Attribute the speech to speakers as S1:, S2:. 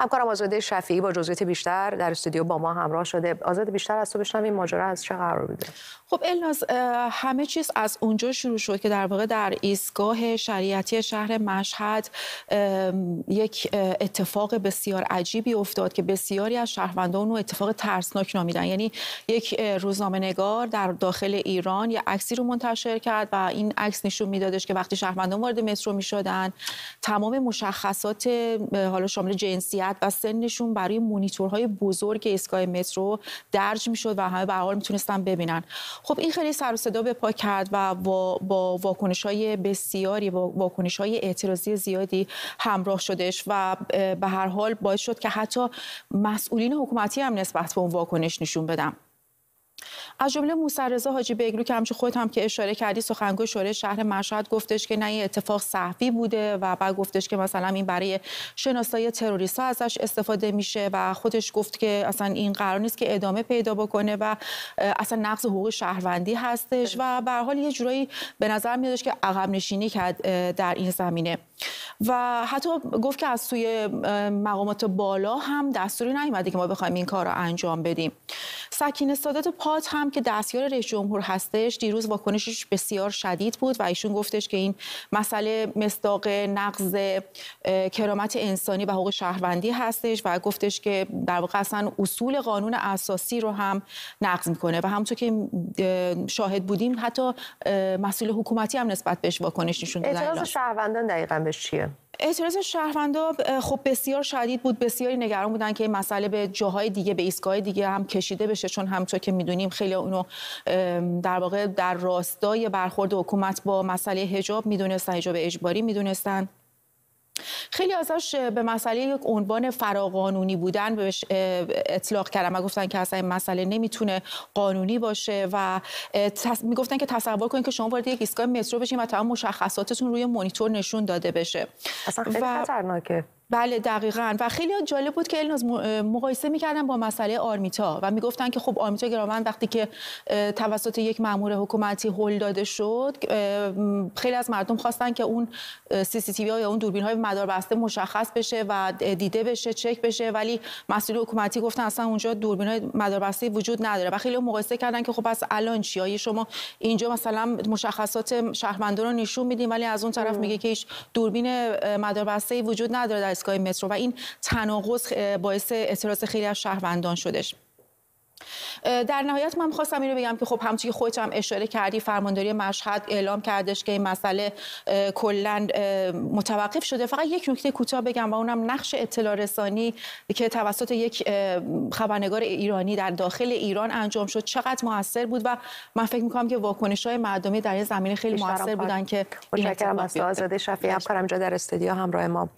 S1: همکارم آزاده شفیعی با جزئیات بیشتر در استودیو با ما همراه شده آزاد بیشتر از تو بشنم این ماجرا از چه قرار بوده خب الناز همه چیز از اونجا شروع شد که در واقع در ایستگاه شریعتی شهر مشهد یک اتفاق بسیار عجیبی افتاد که بسیاری از شهروندان رو اتفاق ترسناک نامیدن یعنی یک روزنامه نگار در داخل ایران یا عکسی رو منتشر کرد و این عکس نشون میدادش که وقتی شهروندان وارد مترو میشدن تمام مشخصات حالا شامل جنسیت و سنشون برای مونیتورهای بزرگ ایستگاه مترو درج میشد و همه به حال میتونستن ببینن خب این خیلی سر و صدا به پا کرد و با واکنش های بسیاری با واکنش های اعتراضی زیادی همراه شدش و به هر حال باعث شد که حتی مسئولین حکومتی هم نسبت به اون واکنش نشون بدم از جمله رضا حاجی بیگلو که همچون خود هم که اشاره کردی سخنگوی شورای شهر مشهد گفتش که نه این اتفاق صحفی بوده و بعد گفتش که مثلا این برای شناسایی تروریست ها ازش استفاده میشه و خودش گفت که اصلا این قرار نیست که ادامه پیدا بکنه و اصلا نقض حقوق شهروندی هستش و به حال یه جورایی به نظر میادش که عقب نشینی کرد در این زمینه و حتی گفت که از سوی مقامات بالا هم دستوری نیومده که ما بخوایم این کار رو انجام بدیم سکینه سادات پات هم که دستیار رئیس جمهور هستش دیروز واکنشش بسیار شدید بود و ایشون گفتش که این مسئله مصداق نقض کرامت انسانی و حقوق شهروندی هستش و گفتش که در واقع اصلا اصول قانون اساسی رو هم نقض میکنه و همونطور که شاهد بودیم حتی مسئول حکومتی هم نسبت بهش واکنش نشون دادن اعتراض شهروندان دقیقا بهش چیه اعتراض شهروندا خب بسیار شدید بود بسیاری نگران بودن که این مسئله به جاهای دیگه به ایستگاه دیگه هم کشیده بشه چون همطور که میدونیم خیلی اونو در واقع در راستای برخورد حکومت با مسئله حجاب میدونستن حجاب اجباری میدونستن خیلی ازش به مسئله یک عنوان فراقانونی بودن بهش اطلاق کردم و گفتن که اصلا این مسئله نمیتونه قانونی باشه و تص... میگفتن که تصور کنید که شما وارد یک ایستگاه مترو بشین و تمام مشخصاتتون روی مونیتور نشون داده بشه اصلا خیلی خطرناکه بله دقیقا و خیلی جالب بود که الناز مقایسه میکردن با مسئله آرمیتا و میگفتن که خب آرمیتا گرامن وقتی که توسط یک مامور حکومتی هل داده شد خیلی از مردم خواستن که اون سی سی تی وی یا اون دوربین های مدار بسته مشخص بشه و دیده بشه چک بشه ولی مسئول حکومتی گفتن اصلا اونجا دوربین های مدار بسته وجود نداره و خیلی مقایسه کردن که خب از الان چی شما اینجا مثلا مشخصات شهروندان رو نشون میدین ولی از اون طرف میگه که هیچ دوربین مدار بسته وجود نداره دستگاه مترو و این تناقض باعث اعتراض خیلی از شهروندان شدش در نهایت من خواستم اینو بگم که خب همچون که هم اشاره کردی فرمانداری مشهد اعلام کردش که این مسئله کلا متوقف شده فقط یک نکته کوتاه بگم و اونم نقش اطلاع رسانی که توسط یک خبرنگار ایرانی در داخل ایران انجام شد چقدر موثر بود و من فکر می‌کنم که واکنش های مردمی در این زمینه خیلی موثر بودن که در استودیو همراه ما